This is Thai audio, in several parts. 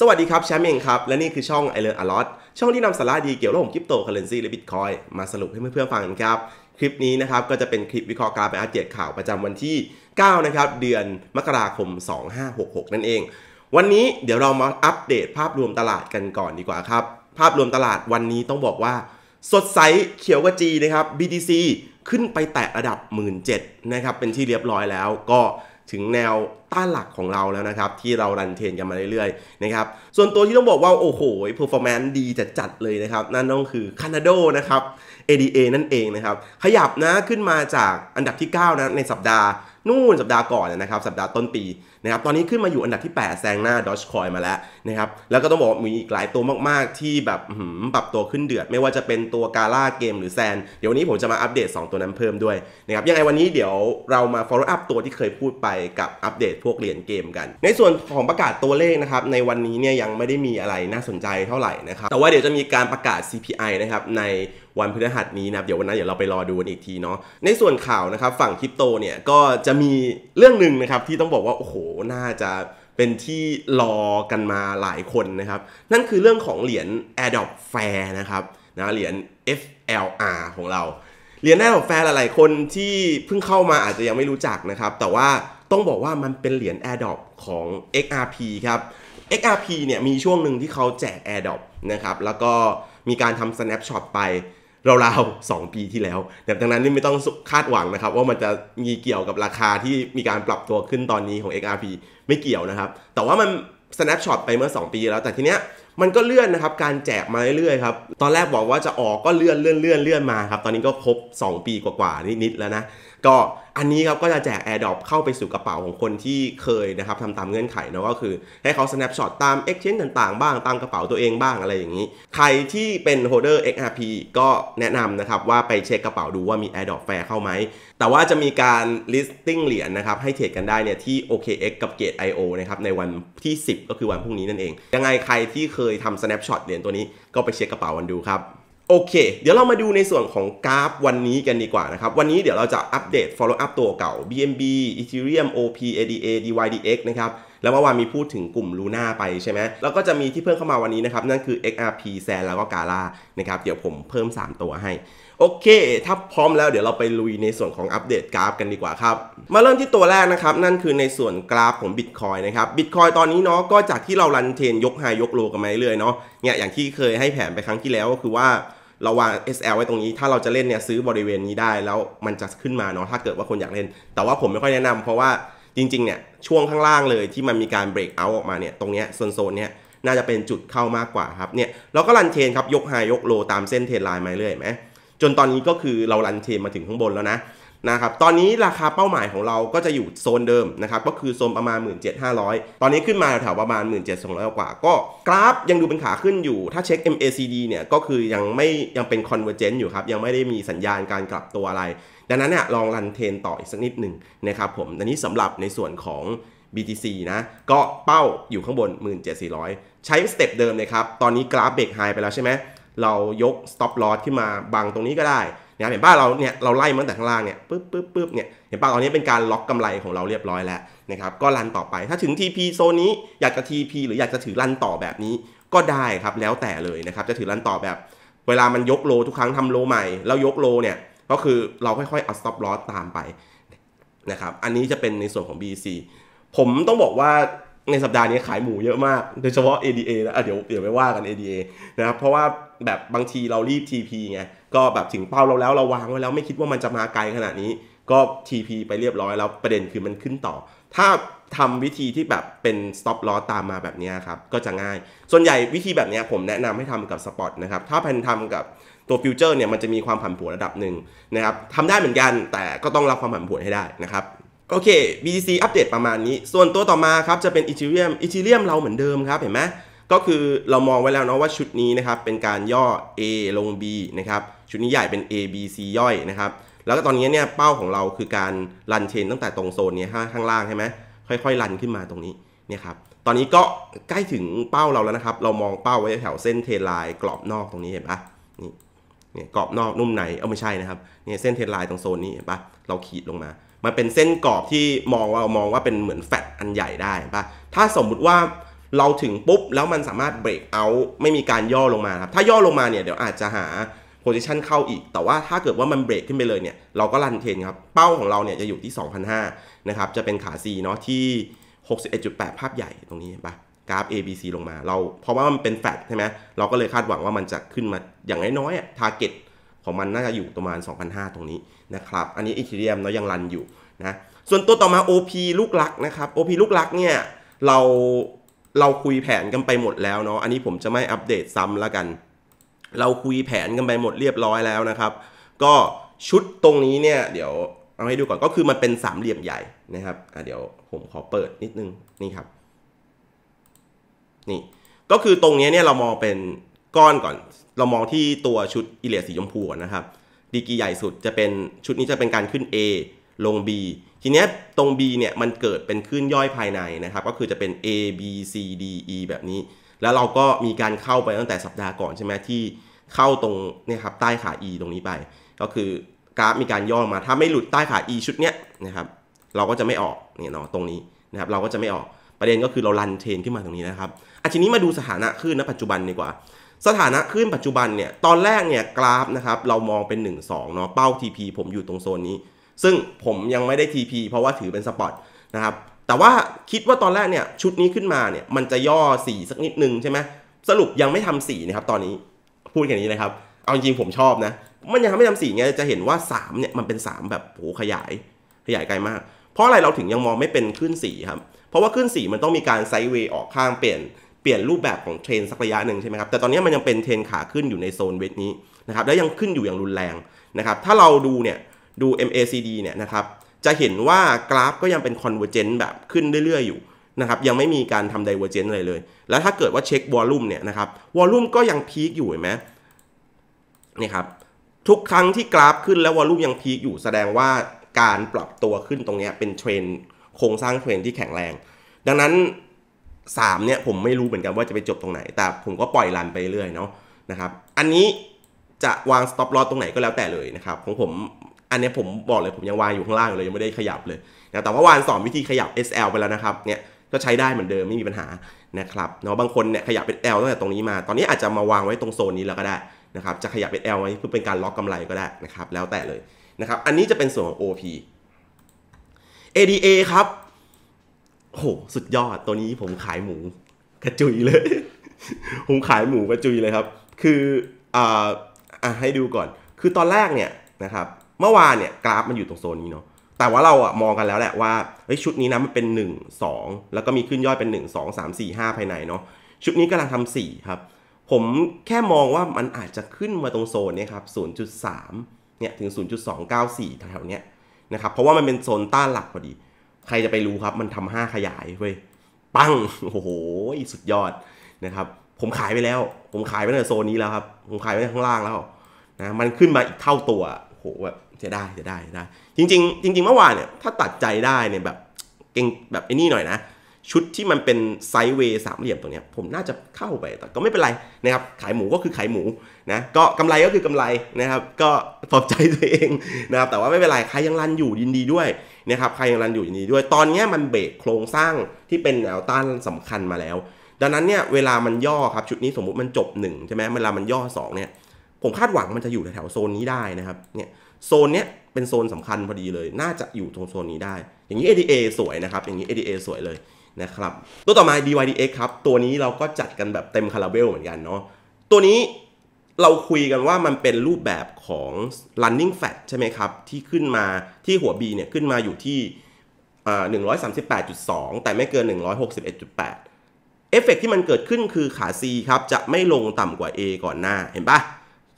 สวัสดีครับ แชมป์เองครับ และนี่คือช่องไอเลอร์อลอตช่องที่นำสาระดีเกี่ยวกับคริปโตเคอเรนซีและบิตคอยมาสรุปให้เพื่อนๆฟังกันครับ คลิปนี้นะครับ ก็จะเป็นคลิปวิเคราะห์การไปอัปเดตข่าวประจำวันที่ 9 นะครับเดือนมกราคม 2566 นั่นเอง วันนี้เดี๋ยวเรามาอัปเดตภาพรวมตลาดกันก่อนดีกว่าครับ ภาพรวมตลาดวันนี้ต้องบอกว่า สดใสเขียวกว่าจีนะครับ BTC ขึ้นไปแตะระดับ 1 7 0 0นะครับเป็นที่เรียบร้อยแล้วก็ถึงแนวต้านหลักของเราแล้วนะครับ ที่เรารันเทรนกันมาเรื่อยๆนะครับส่วนตัวที่ต้องบอกว่าโอ้โหเพอร์ฟอร์แมนซ์ดีจัดจัดเลยนะครับ นั่นต้องคือคานาโดนะครับ ADA นั่นเองนะครับ ขยับนะขึ้นมาจากอันดับที่ 9 นะในสัปดาห์นู่นสัปดาห์ก่อนนะครับสัปดาห์ต้นปีนะครับตอนนี้ขึ้นมาอยู่อันดับที่ 8แซงหน้าดอชคอยมาแล้วนะครับแล้วก็ต้องบอกมีอีกหลายตัวมากๆ ที่แบบปรับตัวขึ้นเดือด ไม่ว่าจะเป็นตัวกาล่าเกมหรือแซน เดี๋ยววันนี้ผมจะมาอัปเดต 2 ตัวนั้นเพิ่มด้วยนะครับยังไงวันนี้เดี๋ยวเรามา follow up ตัวที่เคยพูดไปกับอัปเดตพวกเหรียญเกมกัน ในส่วนของประกาศตัวเลขนะครับในวันนี้เนี่ยยังไม่ได้มีอะไรน่าสนใจเท่าไหร่นะครับแต่ว่าเดี๋ยวจะมีการประกาศ CPI นะครับในวันพฤหัสนี้นะครับเดี๋ยววันนั้นเดี๋ยวเราไปรอดูกันอีกทีเนาะในส่วนข่าวนะครับฝั่งคริปโตเนี่ยก็จะมีเรื่องหนึ่งนะครับ ที่ต้องบอกว่าโอ้โหน่าจะเป็นที่รอกันมาหลายคนนะครับนั่นคือเรื่องของเหรียญ Adopt Fair นะครับนะเหรียญ FLR ของเราเหรียญ Adopt Fair หลายๆคนที่เพิ่งเข้ามาอาจจะยังไม่รู้จักนะครับ แต่ว่าต้องบอกว่ามันเป็นเหรียญ Adopt ของ XRP ครับ XRP เนี่ยมีช่วงหนึ่งที่เขาแจก Adopt นะครับแล้วก็มีการทำ snapshot ไปราวๆ2ปีที่แล้วดังนั้นนี่ไม่ต้องคาดหวังนะครับ ว่ามันจะมีเกี่ยวกับราคาที่มีการปรับตัวขึ้นตอนนี้ของ XRP ไม่เกี่ยวนะครับ แต่ว่ามัน snapshot ไปเมื่อ 2 ปีแล้ว แต่ทีเนี้ยมันก็เลื่อนนะครับการแจกมาเรื่อยๆครับ ตอนแรกบอกว่าจะออกก็เลื่อนเลื่อนเลื่อนเลื่อนมาครับ ตอนนี้ก็ครบ2 ปีกว่าๆ นิดๆ แล้วนะก็อันนี้ครับก็จะแจก AirDrop เข้าไปสู่กระเป๋าของคนที่เคยนะครับทำตามเงื่อนไขเนาะก็คือ ให้เขา snapshot ตาม exchange ต่างๆบ้างตามกระเป๋าตัวเองบ้างอะไรอย่างนี้ ใครที่เป็น holder XRP ก็แนะนำนะครับ ว่าไปเช็คกระเป๋าดูว่ามี AirDrop Fair เข้าไหม แต่ว่าจะมีการ listing เหรียญนนะครับ ให้เทรดกันได้เนี่ยที่ OKX กับ Gate.io นะครับในวันที่ 10 ก็คือวันพรุ่งนี้นั่นเอง ยังไงใครที่เคยทำ snapshot เหรียญตัวนี้ ก็ไปเช็คกระเป๋าวันดูครับโอเค เดี๋ยวเรามาดูในส่วนของกราฟวันนี้กันดีกว่านะครับ วันนี้เดี๋ยวเราจะอัปเดต follow up ตัวเก่า BNB Ethereum OP ADA DYDX นะครับ แล้วเมื่อวานมีพูดถึงกลุ่ม Luna ไปใช่ไหม แล้วก็จะมีที่เพิ่มเข้ามาวันนี้นะครับ นั่นคือ XRP SAN แล้วก็ Gala นะครับ เดี๋ยวผมเพิ่ม 3 ตัวให้โอเค ถ้าพร้อมแล้วเดี๋ยวเราไปลุยในส่วนของอัปเดตกราฟ กันดีกว่าครับ มาเริ่มที่ตัวแรกนะครับ นั่นคือในส่วนกราฟของ Bitcoin นะครับบิตคอยตอนนี้เนาะ ก็จากที่เรารันเทนยกไฮยกโลกันมาเรื่อยเนาะ เนี่ยอย่างที่เคยให้แผนไปครั้งที่แล้วก็คือว่า เราวาง SL ไว้ตรงนี้ ถ้าเราจะเล่นเนี่ยซื้อบริเวณนี้ได้แล้วมันจะขึ้นมาเนาะ ถ้าเกิดว่าคนอยากเล่น แต่ว่าผมไม่ค่อยแนะนำ เพราะว่าจริงๆเนี่ยช่วงข้างล่างเลยที่มันมีการเบรกเอาออกมาเนี่ยตรงเนี้ยโซนเนี่ยน่าจะเป็นจุดเข้ามากกว่าครับเนี่ยเราก็รันเทนครับยกไฮยกโลตามเส้นเทรนไลน์มาเรื่อยไหมจนตอนนี้ก็คือเรารันเทมมาถึงข้างบนแล้วนะนะครับตอนนี้ราคาเป้าหมายของเราก็จะอยู่โซนเดิมนะครับ ก็คือโซนประมาณ 17,500 ตอนนี้ขึ้นมาแถวประมาณ 17,200 กว่า ก็กราฟยังดูเป็นขาขึ้นอยู่ ถ้าเช็ค MACD เนี่ย ก็คือยังไม่ยังเป็น c o n v e r g e n ์อยู่ครับ ยังไม่ได้มีสัญญาณการกลับตัวอะไร ดังนั้นเนี่ยลองรันเทนต่ออีกสักนิดหนึ่งนะครับผมอันนี้สำหรับในส่วนของ BTC นะก็เป้าอยู่ข้างบน 17,400 ใช้สเต็ปเดิมเลยครับตอนนี้กราฟเบรกไฮไปแล้วใช่ไหมเรายก stop loss ขึ้นมาบังตรงนี้ก็ได้นเห็นป่ะเราเนี่ยเราไล่มาตั้งแต่ข้างล่างเนี่ยปึ๊บปึ๊บปึ๊บเนี่ยเห็นป่ะตอนนี้เป็นการล็อกกำไรของเราเรียบร้อยแล้วนะครับก็รันต่อไปถ้าถึง TP โซนนี้อยากจะ TP หรืออยากจะถือรันต่อแบบนี้ก็ได้ครับแล้วแต่เลยนะครับจะถือรันต่อแบบเวลามันยกโลทุกครั้งทำโลใหม่แล้วยกโลเนี่ยก็คือเราค่อยๆเอา stop loss ตามไปนะครับอันนี้จะเป็นในส่วนของ BC ผมต้องบอกว่าในสัปดาห์นี้ขายหมูเยอะมาก โดยเฉพาะ ADA นะเดี๋ยวเดี๋ยวไปว่ากัน ADA นะครับเพราะว่าแบบบางทีเรารีบ TP ไงก็แบบถึงเป้าเราแล้วเราวางไว้แล้ว ไม่คิดว่ามันจะมาไกลขนาดนี้ ก็ TP ไปเรียบร้อยแล้ว ประเด็นคือมันขึ้นต่อ ถ้าทำวิธีที่แบบเป็น stop loss ตามมาแบบนี้ครับก็จะง่าย ส่วนใหญ่วิธีแบบนี้ผมแนะนำให้ทำกับสปอตนะครับถ้าแพนทำกับตัวฟิวเจอร์เนี่ยมันจะมีความผันผวนระดับหนึ่งนะครับทำได้เหมือนกันแต่ก็ต้องรับความผันผวนให้ได้นะครับโอเค BTC อัปเดตประมาณนี้ส่วนตัวต่อมาครับจะเป็นอีเทเรียมอีเทเรียมเราเหมือนเดิมครับเห็นไหมก็คือเรามองไว้แล้วเนาะว่าชุดนี้นะครับเป็นการย่อ A ลง B นะครับชุดนี้ใหญ่เป็น A B C ย่อยนะครับ แล้วก็ตอนนี้เนี่ยเป้าของเราคือการรันเชนตั้งแต่ตรงโซนนี้ข้างล่างใช่ไหมค่อยๆรันขึ้นมาตรงนี้เนี่ยครับตอนนี้ก็ใกล้ถึงเป้าเราแล้วนะครับ เรามองเป้าไว้แถวเส้นเทลน์กรอบนอกตรงนี้เห็นปะนี่เนี่ยกรอบนอกนุ่มไหนเออไม่ใช่นะครับเนี่ยเส้นเทลน์ตรงโซนนี้เห็นปะเราขีดลงมามันเป็นเส้นกรอบที่มองว่ามองว่าเป็นเหมือนแฟตอันใหญ่ได้ปะถ้าสมมุติว่าเราถึงปุ๊บแล้วมันสามารถเบรกเอาไม่มีการย่อลงมาครับถ้าย่อลงมาเนี่ยเดี๋ยวอาจจะหาโพซิชันเข้าอีก แต่ว่าถ้าเกิดว่ามันเบรกขึ้นไปเลยเนี่ยเราก็รันเทนครับ เป้าของเราเนี่ยจะอยู่ที่ 2,005นะครับ จะเป็นขา C เนาะที่ 61.8 ภาพใหญ่ตรงนี้ปะกราฟ ABC ลงมา เราเพราะว่ามันเป็นแฟกใช่ไหมเราก็เลยคาดหวังว่ามันจะขึ้นมาอย่างน้อยๆทาร์เก็ตของมันน่าจะอยู่ประมาณ2,005 ตรงนี้นะครับอันนี้อีเทเรียมเรายังรันอยู่นะส่วนตัวต่อมา OP ลูกลักนะครับ OP ลูกลักเนี่ยเราเราคุยแผนกันไปหมดแล้วเนาะอันนี้ผมจะไม่อัปเดตซ้ำละกัน เราคุยแผนกันไปหมดเรียบร้อยแล้วนะครับ ก็ชุดตรงนี้เนี่ยเดี๋ยวเอาให้ดูก่อนก็คือมันเป็นสามเหลี่ยมใหญ่นะครับอ่ะเดี๋ยวผมขอเปิดนิดนึงนี่ครับนี่ก็คือตรงนี้เนี่ยเรามองเป็นก้อนก่อนเรามองที่ตัวชุดอิเลียสีชมพูก่อนนะครับดีกีใหญ่สุดจะเป็นชุดนี้จะเป็นการขึ้น A ลง B ทีเนี้ย ตรง B เนี่ยมันเกิดเป็นคลื่น ย่อยภายในนะครับ ก็คือจะเป็น A B C D E แบบนี้ แล้วเราก็มีการเข้าไปตั้งแต่สัปดาห์ก่อนใช่ไหมที่เข้าตรงนี่ครับใต้ขา E ตรงนี้ไป ก็คือกราฟมีการย่อมาถ้าไม่หลุดใต้ขา E ชุดเนี้ยนะครับเราก็จะไม่ออกเนี่ยเนาะตรงนี้นะครับเราก็จะไม่ออกประเด็นก็คือเราลันเทรนขึ้นมาตรงนี้นะครับอ่ะทีนี้มาดูสถานะคลื่นณปัจจุบันดีกว่า สถานะคลื่นปัจจุบันเนี่ยตอนแรกเนี่ยกราฟนะครับเรามองเป็น1 2เนาะเป้า TP ผมอยู่ตรงโซนนี้ซึ่งผมยังไม่ได้ TP เพราะว่าถือเป็นสปอตนะครับ แต่ว่าคิดว่าตอนแรกเนี่ยชุดนี้ขึ้นมาเนี่ยมันจะย่อสีสักนิดนึง ใช่ไหมสรุปยังไม่ทำสีนะครับ ตอนนี้พูดแค่นี้เลยครับ เอาจริงผมชอบนะ มันยังไม่ทำสีไงจะเห็นว่า3เนี่ยมันเป็น 3 แบบโหขยายขยายไกลมาก เพราะอะไรเราถึงยังมองไม่เป็นขึ้นสีครับเพราะว่าขึ้นสีมันต้องมีการไซด์เวย์ออกข้างเปลี่ยนเปลี่ยนรูปแบบของเทรนสักระยะหนึ่งใช่ไหมครับแต่ตอนนี้มันยังเป็นเทรนขาขึ้นอยู่ในโซนเวทนี้นะครับแล้วยังขึ้นอยู่อย่างรุนแรงนะครับถ้าเราดูเนี่ยดู MACD เนี่ยนะครับ จะเห็นว่ากราฟก็ยังเป็น convergent แบบขึ้นเรื่อยๆอยู่นะครับ ยังไม่มีการทำ divergent อะไรเลย แล้วถ้าเกิดว่าเช็ควอลลุ่มเนี่ยนะครับ วอลลุ่มก็ยังพีคอยู่เห็นไหมนี่ครับ ทุกครั้งที่กราฟขึ้นแล้ววอลลุ่มยังพีคอยู่ แสดงว่าการปรับตัวขึ้นตรงนี้เป็นเทรนโครงสร้างเทรนที่แข็งแรง ดังนั้น3เนี่ยผมไม่รู้เหมือนกันว่าจะไปจบตรงไหน แต่ผมก็ปล่อยรันไปเรื่อยเนาะนะครับ อันนี้จะวาง stop loss ตรงไหนก็แล้วแต่เลยนะครับของผมอันนี้ผมบอกเลยผมยังวางอยู่ข้างล่างอยู่เลย ยังไม่ได้ขยับเลยนะ แต่ว่าวานสอนวิธีขยับ SL ไปแล้วนะครับ เนี่ยก็ใช้ได้เหมือนเดิมไม่มีปัญหานะครับเนาะบางคนเนี่ยขยับเป็น L ตั้งแต่ตรงนี้มา ตอนนี้อาจจะมาวางไว้ตรงโซนนี้แล้วก็ได้นะครับ จะขยับเป็น L ไว้เพื่อเป็นการล็อกกำไรก็ได้นะครับ แล้วแต่เลยนะครับ อันนี้จะเป็นส่วนของ OP ADA ครับโหสุดยอด ตัวนี้ผมขายหมู กระจุยเลย ผมขายหมูกระจุยเลยครับ คืออ่าให้ดูก่อน คือตอนแรกเนี่ยนะครับมื่อวานเนี่ยกราฟมันอยู่ตรงโซนนี้เนาะแต่ว่าเราอะมองกันแล้วแหละว่าเฮ้ยชุดนี้นะมันเป็น 1 2 แล้วก็มีขึ้นย่อยเป็น 1 2 3 4 5ภายในเนาะชุดนี้กำลังทำ 4 ครับ ผมแค่มองว่ามันอาจจะขึ้นมาตรงโซนเนี่ยครับ0.3เนี่ยถึง0.294แถวๆเนี้ยนะครับเพราะว่ามันเป็นโซนต้านหลักพอดี ใครจะไปรู้ครับมันทำ 5 ขยายเว้ยปังโอ้โหสุดยอดนะครับผมขายไปแล้วผมขายไปในโซนนี้แล้วครับผมขายไปข้างล่างแล้วนะมันขึ้นมาอีกเท่าตัวโอ้โหแบบเสียดายเสียดายเด้จริงจริงจริงเมื่อวานเนี่ยถ้าตัดใจได้เนี่ยแบบเก่งแบบไอ้นี่หน่อยนะ ชุดที่มันเป็นไซด์เวย์สามเหลี่ยมตัวเนี้ยผมน่าจะเข้าไปแต่ก็ไม่เป็นไรนะครับขายหมูก็คือขายหมูนะก็กำไรก็คือกำไรนะครับก็ปลอบใจตัวเองนะครับแต่ว่าไม่เป็นไร ใครยังรันอยู่ยินดีด้วยนะครับใครยังรันอยู่ยินดีด้วยตอนนี้มันเบรกโครงสร้างที่เป็นแนวต้านสำคัญมาแล้ว ดังนั้นเนี่ยเวลามันย่อครับชุดนี้สมมุติมันจบ1ใช่ไหมเวลามันย่อ 2เนี่ย ผมคาดหวังมันจะอยู่แถวโซนนี้ได้นะครับเนี่ยโซนเนี้ยเป็นโซนสำคัญพอดีเลย น่าจะอยู่ตรงโซนนี้ได้ อย่างนี้ ADA สวยนะครับ อย่างนี้ ADA สวยเลยนะครับ ตัวต่อมา DYDX ครับ ตัวนี้เราก็จัดกันแบบเต็มคาราเบลเหมือนกันเนาะตัวนี้เราคุยกันว่ามันเป็นรูปแบบของ running fat ใช่ไหมครับ ที่ขึ้นมาที่หัว B เนี่ยขึ้นมาอยู่ที่ 138.2 แต่ไม่เกิน 161.8 เอฟเฟกที่มันเกิดขึ้นคือขา C ครับจะไม่ลงต่ำกว่า A ก่อนหน้าเห็นปะ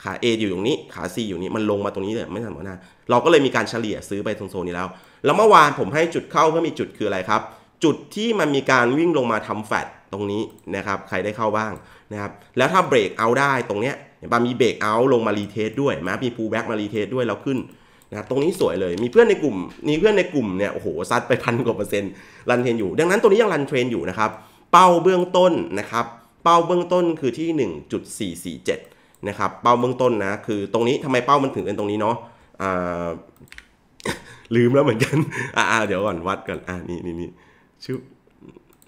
ขา A อยู่ตรงนี้ขา C อยู่นี้มันลงมาตรงนี้เลยไม่ทัมหน้าเราก็เลยมีการเฉลี่ยซื้อไปตรงโซนนี้แล้วแล้วเมื่อวานผมให้จุดเข้าเพื่อมีจุดคืออะไรครับจุดที่มันมีการวิ่งลงมาทำแฟดตรงนี้นะครับใครได้เข้าบ้างนะครับแล้วถ้าเบรกเอาได้ตรงเนี้ยบามีเบรกเอาลงมารีเทสด้วยมามีพูแบ็กมารีเทสด้วยแล้วขึ้นนะครับตรงนี้สวยเลยมีเพื่อนในกลุ่มมีเพื่อนในกลุ่มเนี่ยโอ้โหซัดไปพันกว่าเปอร์เซ็นต์รันเทรนอยู่ดังนั้นตัวนี้ยังรันเทรนอยู่นะครับเป้าเบื้องต้นนะครับเป้าเบื้องต้นคือที่ 1.447นะครับเป้าเบื้องต้นนะ คือตรงนี้ทำไมเป้ามันถึงเป็นตรงนี้เนาะลืมแล้วเหมือนกันอ่าเดี๋ยวก่อนวัดก่อนอ่านี่นี่นี่ชื่อ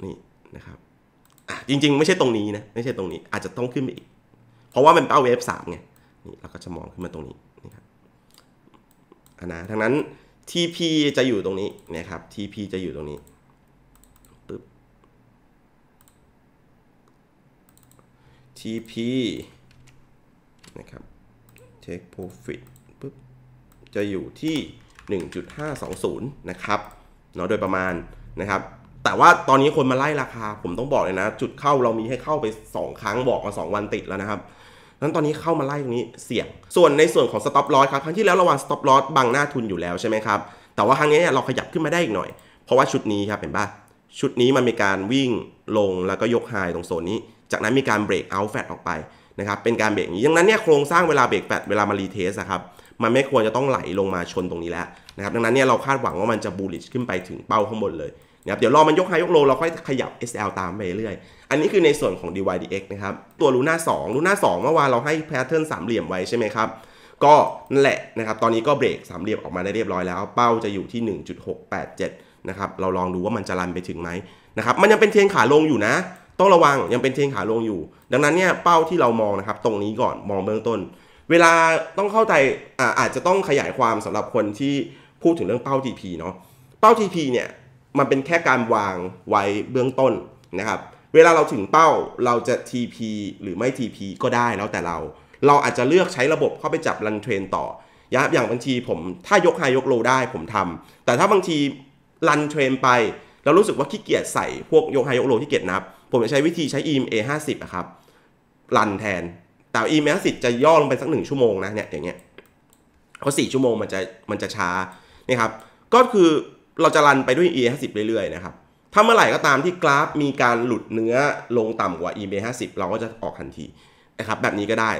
นี่นะครับ อ่จริงๆไม่ใช่ตรงนี้นะไม่ใช่ตรงนี้อาจจะต้องขึ้นไปอีก เพราะว่ามันเป้าเวฟสามไงนี่ เราก็จะมองขึ้นมาตรงนี้นี่ครับอ่านะทั้งนั้น TP จะอยู่ตรงนี้นะครับ TP จะอยู่ตรงนี้ปึ๊บ TP นะครับ take profit ปุ๊บจะอยู่ที่ 1.520นะครับเนาะโดยประมาณนะครับแต่ว่าตอนนี้คนมาไล่ราคา ผมต้องบอกเลยนะจุดเข้าเรามีให้เข้าไป 2 ครั้งบอกมา2วันติดแล้วนะครับนั้นตอนนี้เข้ามาไล่ตรงนี้เสี่ยงส่วนในส่วนของ stop loss ครับครั้งที่แล้วเราวาง stop loss บังหน้าทุนอยู่แล้วใช่ไหมครับแต่ว่าครั้งนี้เราขยับขึ้นมาได้อีกหน่อย เพราะว่าชุดนี้ครับเห็นปะชุดนี้มันมีการวิ่งลงแล้วก็ยกไฮตรงโซนนี้ จากนั้นมีการเบรกเอาแฟตออกไปนะครับเป็นการเบรกนี้ดังนั้นเนี่ยโครงสร้างเวลาเบรกแฟดเวลามารีเทสะครับมันไม่ควรจะต้องไหลลงมาชนตรงนี้แล้วนะครับดังนั้นเนี่ยเราคาดหวังว่ามันจะบูลลิชขึ้นไปถึงเป้าข้างบนเลยนะครับเดี๋ยวรอมันยกไฮยกโลเราค่อยขยับ SL ตามไปเรื่อย อันนี้คือในส่วนของ DYDX นะครับ ตัวลูน่า2ลูน่า2 เมื่อวานเราให้แพทเทิร์นสามเหลี่ยมไว้ใช่ไหมครับก็นั่นแหละนะครับตอนนี้ก็เบรกสามเหลี่ยมออกมาได้เรียบร้อยแล้วเป้าจะอยู่ที่ 1.687นะครับเราลองดูว่ามันจะรันไปถึงไหมนะครับมันยังเป็นเทยนขาลงอยู่นะต้องระวังยังเป็นเทงขาลงอยู่ ดังนั้นเนี่ยเป้าที่เรามองนะครับตรงนี้ก่อนมองเบื้องต้น เวลาต้องเข้าใจอาอาจจะต้องขยายความสำหรับคนที่พูดถึงเรื่องเป้า TP เนาะเป้า TP เนี่ยมันเป็นแค่การวางไว้เบื้องต้นนะครับเวลาเราถึงเป้าเราจะ TP หรือไม่ TP ก็ได้แล้วแต่เราเราอาจจะเลือกใช้ระบบเข้าไปจับรันเทรนต่ออย่างบางทีผมถ้ายกไฮยกโลได้ผมทำ แต่ถ้าบางทีรันเทรนไปเรารู้สึกว่าขี้เกียจใส่พวกยกไฮยกโลที่เกียจนับผมจะใช้วิธีใช้ EMA 50อะครับรันแทนแต่ EMA 50 จะย่อลงไปสักหนึ่งชั่วโมงนะเนี่ยอย่างเงี้ยเพราะ่ชั่วโมงมันจะมันจะช้านะครับก็คือเราจะรันไปด้วย EMA 50 เรื่อยๆนะครับถ้าเมื่อไหร่ก็ตามที่กราฟมีการหลุดเนื้อลงต่ำกว่า EMA 50 เราก็จะออกทันทีนะครับแบบนี้ก็ได้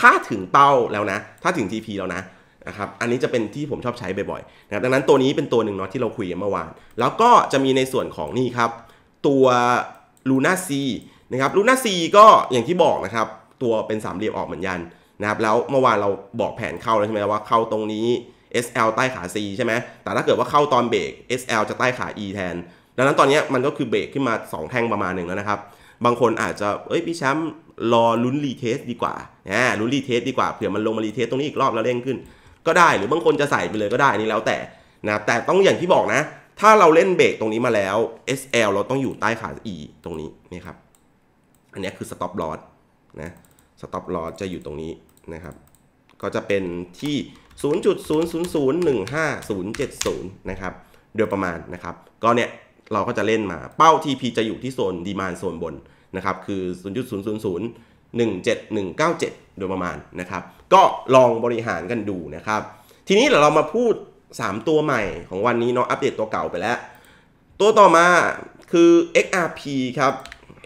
ถ้าถึงเป้าแล้วนะ ถ้าถึง TP แล้วนะนะครับอันนี้จะเป็นที่ผมชอบใช้บ่อยๆนะครับดังนั้นตัวนี้เป็นตัวหนึ่งเนาะที่เราคุยกันเมื่อวานแล้วก็จะมีในส่วนของนี่ครับตัวลูน่าซีนะครับลูน่าซีก็อย่างที่บอกนะครับ ตัวเป็นสามเหลี่ยมออกเหมือนกันนะครับแล้วเมื่อวานเราบอกแผนเข้าแล้วใช่ไหมว่าเข้าตรงนี้ SL ใต้ขา C ใช่ไหมแต่ถ้าเกิดว่าเข้าตอนเบรก SL จะใต้ขา E แทนดังนั้นตอนนี้มันก็คือเบรกขึ้นมา 2 แท่งประมาณหนึ่งแล้วนะครับ บางคนอาจจะ เอ้ยพี่แชมป์รอลุ้นรีเทสดีกว่านะลุ้นรีเทสดีกว่าเผื่อมันลงมารีเทสตรงนี้อีกรอบแล้วเร่งขึ้น ก็ได้หรือบางคนจะใส่ไปเลยก็ได้นี่แล้วแต่นะแต่ต้องอย่างที่บอกนะถ้าเราเล่นเบรกตรงนี้มาแล้ว SL เราต้องอยู่ใต้ขา E ตรงนี้นี่ครับ อันนี้คือ stop loss นะ stop loss จะอยู่ตรงนี้นะครับ ก็จะเป็นที่ 0.0001570 นะครับ โดยประมาณนะครับก็เนี่ยเราก็จะเล่นมาเป้า TP จะอยู่ที่โซนดีมานโซนบนนะครับ คือ 0.0001797 1โดยประมาณนะครับ ก็ลองบริหารกันดูนะครับ ทีนี้เดี๋ยวเรามาพูด3 ตัวใหม่ของวันนี้เนาะอัปเดตตัวเก่าไปแล้ว ตัวต่อมาคือ XRP ครับ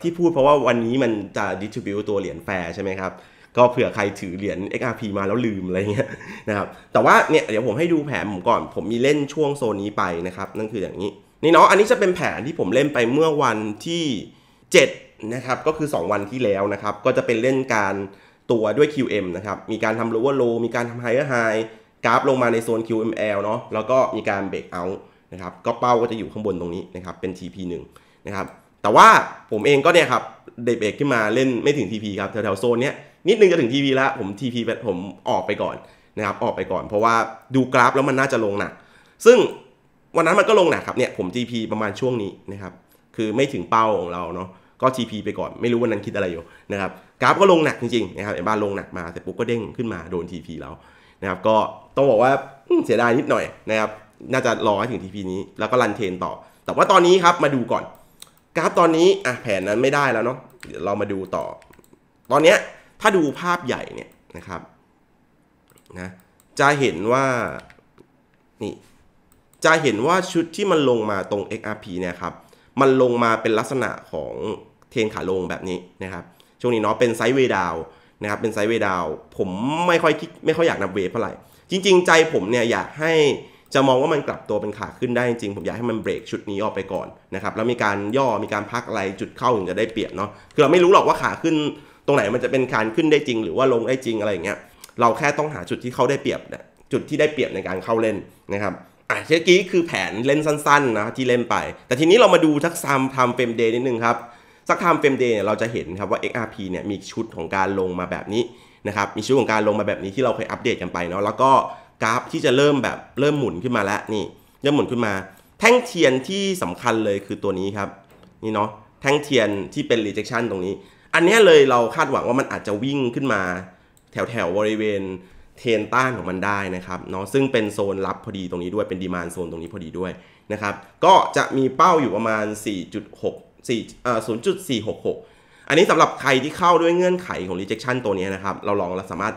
ที่พูดเพราะว่าวันนี้มันจะดิสติบิวตัวเหรียญแฟร์ใช่ไหมครับ ก็เผื่อใครถือเหรียญ XRP มาแล้วลืม อะไรเงี้ยนะครับ แต่ว่าเนี่ยเดี๋ยวผมให้ดูแผนผมก่อน ผมมีเล่นช่วงโซนนี้ไปนะครับ นั่นคืออย่างนี้ นี่เนาะอันนี้จะเป็นแผนที่ผมเล่นไปเมื่อวันที่7นะครับก็คือ 2 วันที่แล้วนะครับก็จะเป็นเล่นการตัวด้วย QM นะครับมีการทำ lower low มีการทำ higher high กราฟลงมาในโซน QML เนาะ แล้วก็มีการเบรกเอาท์นะครับก็เป้าก็จะอยู่ข้างบนตรงนี้นะครับ เป็น TP1 นะครับ แต่ว่าผมเองก็เนี่ยครับเดบเอกขึ้นมาเล่นไม่ถึง TP ครับแถวๆโซนเนี้ย นิดนึงจะถึง TP แล้ว ผม TP ผมออกไปก่อนนะครับออกไปก่อน เพราะว่าดูกราฟแล้วมันน่าจะลงหนัก ซึ่งวันนั้นมันก็ลงหนักครับเนี่ยผม t p ประมาณช่วงนี้นะครับ คือไม่ถึงเป้าของเราเนาะ ก็ t p ไปก่อน ไม่รู้วันนั้นคิดอะไรอยู่นะครับ กราฟก็ลงหนักจริงๆนะครับไอ้บ้านลงหนักมาแต่ปุ๊บก็เด้งขึ้นมาโดน TP แล้วนะครับก็ต้องบอกว่าเสียดายนิดหน่อยนะครับ น่าจะรอให้ถึง TP นี้ แล้วก็รันเทนต่อ แต่ว่าตอนนี้ครับมาดูก่อนกราฟตอนนี้อ่ะแผนนั้นไม่ได้แล้วเนาะ เดี๋ยวเรามาดูต่อ ตอนเนี้ยถ้าดูภาพใหญ่เนี่ยนะครับนะจะเห็นว่านี่จะเห็นว่าชุดที่มันลงมาตรง XRP เนี่ยครับ มันลงมาเป็นลักษณะของเทนขาลงแบบนี้นะครับช่วงนี้เนาะเป็นไซด์เวดาวนะครับเป็นไซด์เวดาวผมไม่ค่อยไม่ค่อยอยากนับเวฟเท่าไหร่จริงๆใจผมเนี่ยอยากให้จะมองว่ามันกลับตัวเป็นขาขึ้นได้จริงผมอยากให้มันเบรกชุดนี้ออกไปก่อนนะครับแล้วมีการย่อมีการพักอะไรจุดเข้าถึงจะได้เปรียบเนาะคือเราไม่รู้หรอกว่าขาขึ้นตรงไหนมันจะเป็นการขึ้นได้จริง หรือว่าลงได้จริงอะไรอย่างเงี้ยเราแค่ต้องหาจุดที่เข้าได้เปรียบจุดที่ได้เปรียบในการเข้าเล่นนะครับอ่ะเช็่กี้คือแผนเล่นสั้นๆนะที่เล่นไป แต่ทีนี้เรามาดูทักซามทำเฟรมเดย์นิดนึงครับสักท i m e frame d a เนี่ยเราจะเห็นครับว่า XRP เนี่ยมีชุดของการลงมาแบบนี้นะครับมีชุดของการลงมาแบบนี้ที่เราเคยอัปเดตกันไปเนาะแล้วก็กราฟที่จะเริ่มแบบเริ่มหมุนขึ้นมาแล้วนี่เริ่มหมุนขึ้นมา แท่งเทียนที่สำคัญเลยคือตัวนี้ครับนี่เนาะแท่งเทียนที่เป็น rejection ตรงนี้ อันนี้เลยเราคาดหวังว่ามันอาจจะวิ่งขึ้นมา แถวแถวบริเวณเทนต้านของมันได้นะครับเนาะซึ่งเป็นโซนรับพอดีตรงนี้ด้วยเป็นดีมานโซนตรงนี้พอดีด้วยนะครับก็จะมีเป้าอยู่ประมาณ 4.6 4อ่า0.466 อันนี้สำหรับใครที่เข้าด้วยเงื่อนไขของ rejection ตัวนี้นะครับ เราลองเราสามารถ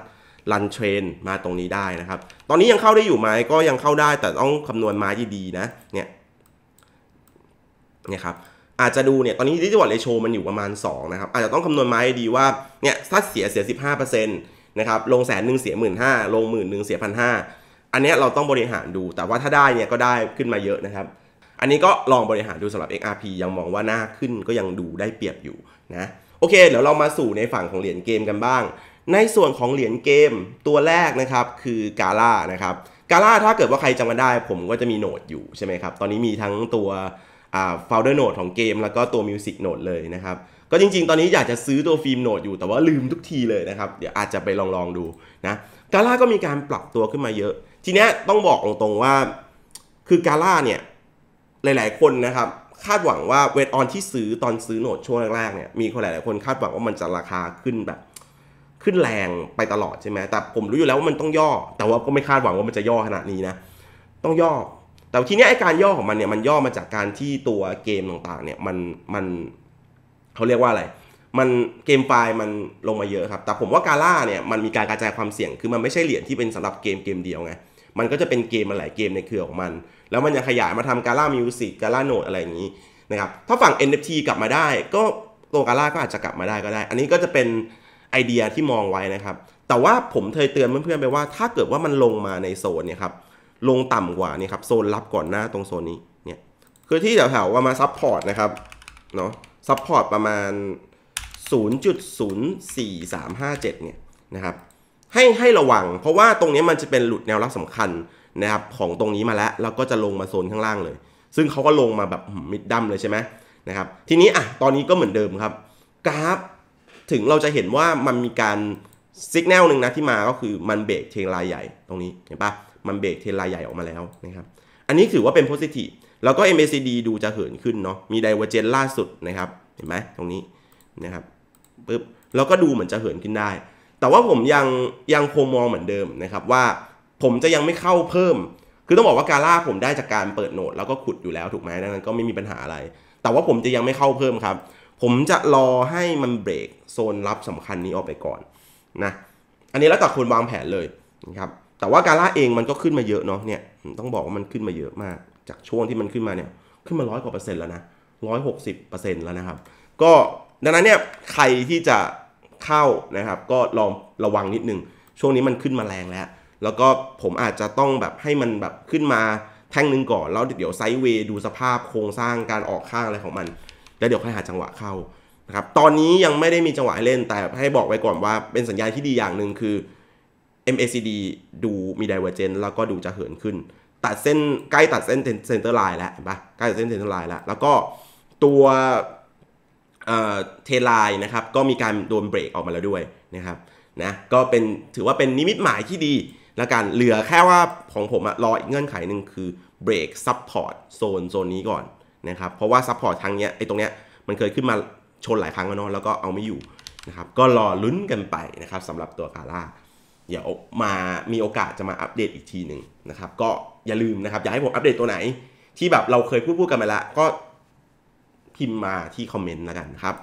u ันเทรนมาตรงนี้ได้นะครับ ตอนนี้ยังเข้าได้อยู่ไหมก็ยังเข้าได้แต่ต้องคำนวณมาดีๆนะ เนี่ย เนี่ยครับ อาจจะดูเนี่ย ตอนนี้ดิจิวัลเรโชมันอยู่ประมาณ 2 นะครับ อาจจะต้องคำนวณมาดีว่าเนี่ยถ้าเสียเสีย 15%นะครับลงแสนหนึ่งเสียหมื่นห้าลงหมื่นหนึ่งเสียพันห้าอันนี้เราต้องบริหารดู แต่ว่าถ้าได้เนี่ยก็ได้ขึ้นมาเยอะนะครับอันนี้ก็ลองบริหารดูสำหรับ XRP ยังมองว่าหน้าขึ้นก็ยังดูได้เปรียบอยู่นะโอเคเดี๋ยวเรามาสู่ในฝั่งของเหรียญเกมกันบ้าง ในส่วนของเหรียญเกมตัวแรกนะครับ คือกาล่านะครับกาล่าถ้าเกิดว่าใครจำมาได้ ผมก็จะมีโหนดอยู่ใช่ไหมครับ ตอนนี้มีทั้งตัวโฟลเดอร์โหนดของเกม แล้วก็ตัวมิวสิกโหนดเลยนะครับ ก็จริงๆ ตอนนี้อยากจะซื้อตัวฟิล์มโหนดอยู่แต่ว่าลืมทุกทีเลยนะครับเดี๋ยวอาจจะไปลองลองดูนะกาล่าก็มีการปรับตัวขึ้นมาเยอะ ทีนี้ต้องบอกตรงๆว่าคือกาล่าเนี่ยหลายๆคนนะครับคาดหวังว่าเวทออนที่ซื้อตอนซื้อโหนดช่วงแรกๆเนี่ยมีคนหลายๆคนคาดหวังว่ามันจะราคาขึ้นแบบ ขึ้นแรงไปตลอดใช่ไหมแต่ผมรู้อยู่แล้วว่ามันต้องย่อ แต่ว่าก็ไม่คาดหวังว่ามันจะย่อขนาดนี้นะต้องย่อ แต่ทีนี้ไอการย่อของมันเนี่ยมันย่อมาจากการที่ตัวเกมต่างๆ เนี่ยมันมันเขาเรียกว่าอะไรมันเกมไฟล์มันลงมาเยอะครับ แต่ผมว่ากาล่าเนี่ยมันมีการกระจายความเสี่ยงคือมันไม่ใช่เหรียญที่เป็นสำหรับเกมเกมเดียวไงมันก็จะเป็นเกมมาหลายเกมในเครือของมัน แล้วมันยังขยายมาทำการ่ามิวสิกการ่าโนดอะไรอย่างนี้นะครับ ถ้าฝั่ง NFT กลับมาได้ ก็ตัวการ่าก็อาจจะกลับมาได้ก็ได้ อันนี้ก็จะเป็นไอเดียที่มองไว้นะครับ แต่ว่าผมเคยเตือนเพื่อนๆไปว่า ถ้าเกิดว่ามันลงมาในโซนเนี่ยครับ ลงต่ำกว่านี่ครับโซนรับก่อนหน้าตรงโซนนี้ เนี่ย คือที่แถวๆว่ามาซับพอร์ตนะครับ เนาะซับพอร์ตประมาณ 0.04357 เนี่ยนะครับให้ให้ระวัง เพราะว่าตรงนี้มันจะเป็นหลุดแนวรับสำคัญนะครับของตรงนี้มาแล้ว แล้วก็จะลงมาโซนข้างล่างเลย ซึ่งเขาก็ลงมาแบบมิดดัมเลยใช่ไหมนะครับทีนี้อ่ะตอนนี้ก็เหมือนเดิมครับกราฟถึงเราจะเห็นว่ามันมีการสัญญาณหนึ่งนะที่มาก็คือมันเบรกเทลา์ใหญ่ตรงนี้เห็นปะมันเบรกเทลา์ใหญ่ออกมาแล้วนะครับอันนี้ถือว่าเป็นโพซิทีฟแล้วก็ MACD ดูจะเหินขึ้นเนาะมีไดเวอร์เจนล่าสุดนะครับ เห็นไหมตรงนี้นะครับปึ๊บแล้วก็ดูเหมือนจะเหินขึ้นได้แต่ว่าผมยังยังคงมองเหมือนเดิมนะครับว่าผมจะยังไม่เข้าเพิ่ม คือต้องบอกว่าการล่าผมได้จากการเปิดโหนดแล้วก็ขุดอยู่แล้วถูกไหมดังนั้นก็ไม่มีปัญหาอะไร แต่ว่าผมจะยังไม่เข้าเพิ่มครับ ผมจะรอให้มันเบรกโซนรับสำคัญนี้ออกไปก่อนนะอันนี้แล้วแต่คนวางแผนเลยนะครับแต่ว่าการล่าเองมันก็ขึ้นมาเยอะเนาะเนี่ยต้องบอกว่ามันขึ้นมาเยอะมากจากช่วงที่มันขึ้นมาเนี่ยขึ้นมาร้อยกว่าเปอร์เซ็นต์แล้วนะร้อยหกสิบเปอร์เซ็นต์แล้วนะครับก็ดังนั้นเนี่ยใครที่จะเข้านะครับก็ลองระวังนิดนึง ช่วงนี้มันขึ้นมาแรงแล้ว แล้วก็ผมอาจจะต้องแบบให้มันแบบขึ้นมาแท่งนึงก่อน แล้วเดี๋ยวไซด์เวย์ดูสภาพโครงสร้างการออกข้างอะไรของมันแล้วเดี๋ยวค่อยหาจังหวะเข้านะครับตอนนี้ยังไม่ได้มีจังหวะให้เล่นแต่ให้บอกไว้ก่อนว่าเป็นสัญญาณที่ดีอย่างหนึ่งคือ MACD ดูมีไดเวอร์เจนแล้วก็ดูจะเหินขึ้น ตัดเส้นใกล้ตัดเส้นเซนเตอร์ไลน์แล้วเห็นปะใกล้ตัดเส้นเซนเตอร์ไลน์แล้วแล้วก็ตัวเทไลน์นะครับก็มีการโดนเบรกออกมาแล้วด้วยนะครับนะก็เป็นถือว่าเป็นนิมิตหมายที่ดี แล้วกันเหลือแค่ว่าของผมอะรออีกเงื่อนไขหนึ่งคือเบรกซับพอร์ตโซน โซน นี้ก่อนนะครับเพราะว่าซับพอร์ตทางเนี้ยไอ้ตรงเนี้ยมันเคยขึ้นมา ชนหลายครั้งแล้วเนาะแล้วก็เอาไม่อยู่นะครับก็รอลุ้นกันไปนะครับสำหรับตัวคาร่าเดี๋ยวมามีโอกาสจะมาอัปเดตอีกทีหนึ่งนะครับก็อย่าลืมนะครับอยากให้ผมอัปเดตตัวไหน ที่แบบเราเคยพูดพูดกันไปละก็พิมพ์มาที่คอมเมนต์แล้วกันครับ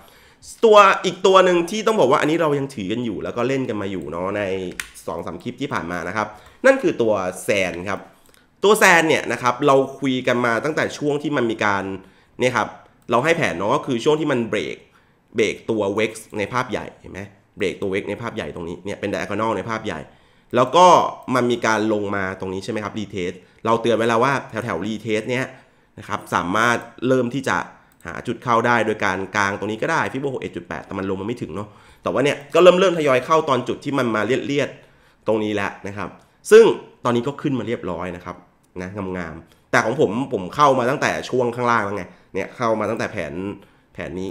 ตัวอีกตัวหนึ่งที่ต้องบอกว่าอันนี้เรายังถือกันอยู่แล้วก็เล่นกันมาอยู่เนาะใน2อสคลิปที่ผ่านมานะครับนั่นคือตัวแซนครับตัวแซนเนี่ยนะครับเราคุยกันมาตั้งแต่ช่วงที่มันมีการเนี่ยครับเราให้แผนเนาะก็คือช่วงที่มันเบรกเบรกตัวเว็กในภาพใหญ่เห็นไหมเบรกตัวเว็กในภาพใหญ่ตรงนี้เนี่ยเป็นไดอะคอนอลในภาพใหญ่ แล้วก็มันมีการลงมาตรงนี้ใช่ไหมครับรีเทสเราเตือนไว้แล้วว่าแถวแถวรีเทสเนี่ยนะครับสามารถเริ่มที่จะาจุดเข้าได้โดยการกลางตรงนี้ก็ได้ฟิโบหกเอ็ดจุดแปดแต่มันลงมาไม่ถึงเนาะแต่ว่าเนี่ยก็เริ่มเริ่มทยอยเข้าตอนจุดที่มันมาเลียดเลียดตรงนี้แล้วนะครับ ซึ่งตอนนี้ก็ขึ้นมาเรียบร้อยนะครับนะงามๆแต่ของผมผมเข้ามาตั้งแต่ช่วงข้างล่างแล้วไงเนี่ยเข้ามาตั้งแต่แผนแผนนี้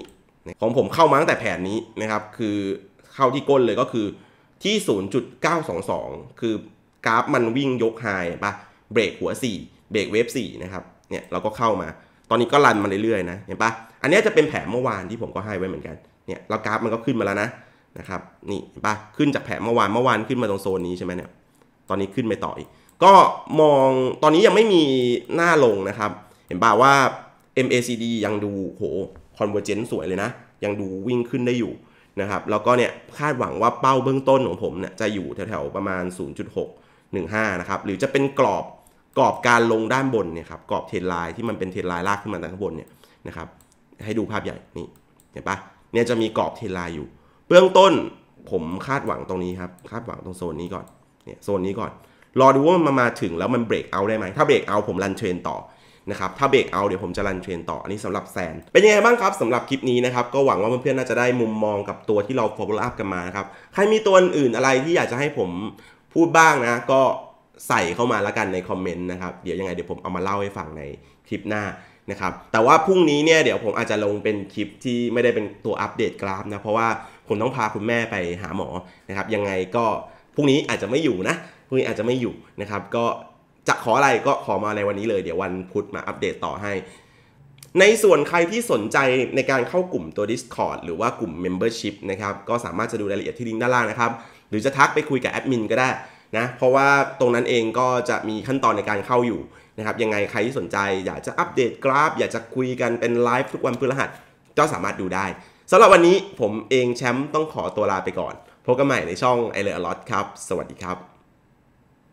ของผมเข้ามาตั้งแต่แผนนี้นะครับคือเข้าที่ก้นเลยก็คือที่ 0.922 คือกราฟมันวิ่งยกไฮปะเบรกหัว 4 เบรกเวฟ4นะครับเนี่ยเราก็เข้ามาตอนนี้ก็รันมาเรื่อยๆนะเห็นปะอันนี้จะเป็นแผนเมื่อวานที่ผมก็ให้ไว้เหมือนกันเนี่ยเรากราฟมันก็ขึ้นมาแล้วนะนะครับนี่เห็นปะขึ้นจากแผนเมื่อวานเมื่อวานขึ้นมาตรงโซนนี้ใช่ไหมเนี่ยตอนนี้ขึ้นไปต่ออีก ก็มองตอนนี้ยังไม่มีหน้าลงนะครับ เห็นป่าว่า MACD ยังดูโหคอนเวอร์เจน์สวยเลยนะ ยังดูวิ่งขึ้นได้อยู่นะครับแล้วก็เนี่ยคาดหวังว่าเป้าเบื้องต้นของผมเนี่ยจะอยู่แถวๆประมาณ 0.615นะครับหรือจะเป็นกรอบกรอบการลงด้านบนเนี่ยครับกรอบเทนไลน์ที่มันเป็นเทนไลน์ลากขึ้นมาด้านบนเนี่ยนะครับให้ดูภาพใหญ่นี่เห็นปะเนี่ยจะมีกรอบเทนไลน์อยู่ เบื้องต้นผมคาดหวังตรงนี้ครับ คาดหวังตรงโซนนี้ก่อนเนี่ยโซนนี้ก่อน รอดูว่ามันมาถึงแล้วมันเบรกเอาได้ไหมถ้าเบรกเอาผมรันเทรนต่อนะครับถ้าเบรกเอาเดี๋ยวผมจะรันเทรนต่อ อันนี้สำหรับแซน เป็นยังไงบ้างครับสำหรับคลิปนี้นะครับก็หวังว่าเพื่อนๆน่าจะได้มุมมองกับตัวที่เราโฟ l l o w up กันมานะครับใครมีตัวอื่นอะไรที่อยากจะให้ผมพูดบ้างนะก็ใส่เข้ามาแล้วกันในคอมเมนต์นะครับเดี๋ยวยังไงเดี๋ยวผมเอามาเล่าให้ฟังในคลิปหน้านะครับแต่ว่าพรุ่งนี้เนี่ยเดี๋ยวผมอาจจะลงเป็นคลิปที่ไม่ได้เป็นตัวอัปเดตกราฟนะเพราะว่าผมต้องพาคุณแม่ไปหาหมอนะครับยังไงก็พรุ่งนี้อาจจะไม่อยู่นะพรุ่งนี้อาจจะไม่อยู่นะครับก็จะขออะไรก็ขอมาในวันนี้เลย เดี๋ยววันพุธมาอัปเดตต่อให้ ในส่วนใครที่สนใจในการเข้ากลุ่มตัว Discord หรือว่ากลุ่ม Membership นะครับก็สามารถจะดูรายละเอียดที่ลิงก์ด้านล่างนะครับหรือจะทักไปคุยกับแอดมินก็ได้นะเพราะว่าตรงนั้นเองก็จะมีขั้นตอนในการเข้าอยู่นะครับยังไงใครที่สนใจ อยากจะอัปเดตกราฟ อยากจะคุยกันเป็นไลฟ์ทุกวันพฤหัสก็สามารถดูได้สำหรับวันนี้ผมเองแชมป์ต้องขอตัวลาไปก่อน พบกันใหม่ในช่องไอเลอร์ลอตครับ สวัสดีครับ